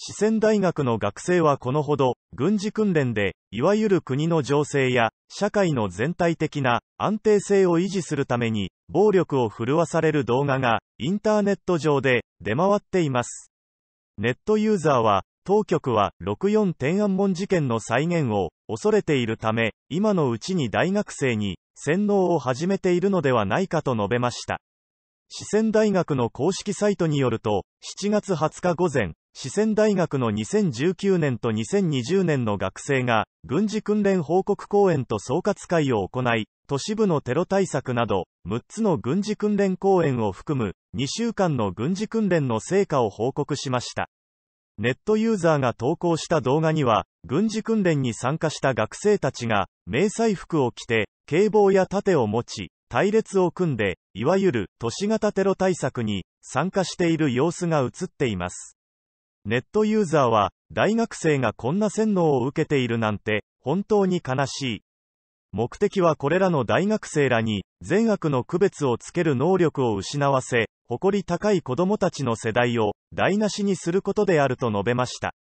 四川大学の学生はこのほど、軍事訓練で、いわゆる国の情勢や、社会の全体的な安定性を維持するために、暴力を振るわされる動画が、インターネット上で、出回っています。ネットユーザーは、当局は64天安門事件の再現を恐れているため、今のうちに大学生に洗脳を始めているのではないかと述べました。四川大学の公式サイトによると、7月20日午前、四川大学の2019年と2020年の学生が、軍事訓練報告講演と総括会を行い、都市部のテロ対策など、6つの軍事訓練講演を含む、2週間の軍事訓練の成果を報告しました。ネットユーザーが投稿した動画には、軍事訓練に参加した学生たちが、迷彩服を着て、警棒や盾を持ち、隊列を組んで、いわゆる都市型テロ対策に参加している様子が映っています。ネットユーザーは、大学生がこんな洗脳を受けているなんて、本当に悲しい。目的はこれらの大学生らに、善悪の区別をつける能力を失わせ、誇り高い子どもたちの世代を、台無しにすることであると述べました。